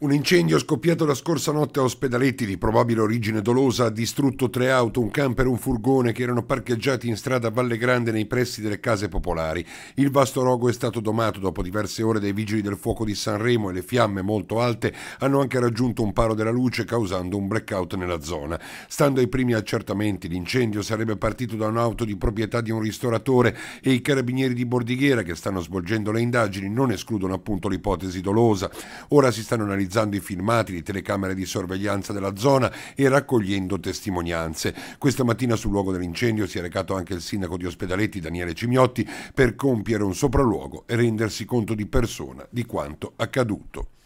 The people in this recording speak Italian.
Un incendio scoppiato la scorsa notte a Ospedaletti di probabile origine dolosa ha distrutto tre auto, un camper e un furgone che erano parcheggiati in strada Valle Grande nei pressi delle case popolari. Il vasto rogo è stato domato dopo diverse ore dai vigili del fuoco di Sanremo e le fiamme molto alte hanno anche raggiunto un palo della luce causando un blackout nella zona. Stando ai primi accertamenti l'incendio sarebbe partito da un'auto di proprietà di un ristoratore e i carabinieri di Bordighera che stanno svolgendo le indagini non escludono appunto l'ipotesi dolosa. Ora si stanno analizzando analizzando i filmati di telecamere di sorveglianza della zona e raccogliendo testimonianze. Questa mattina sul luogo dell'incendio si è recato anche il sindaco di Ospedaletti, Daniele Cimiotti, per compiere un sopralluogo e rendersi conto di persona di quanto accaduto.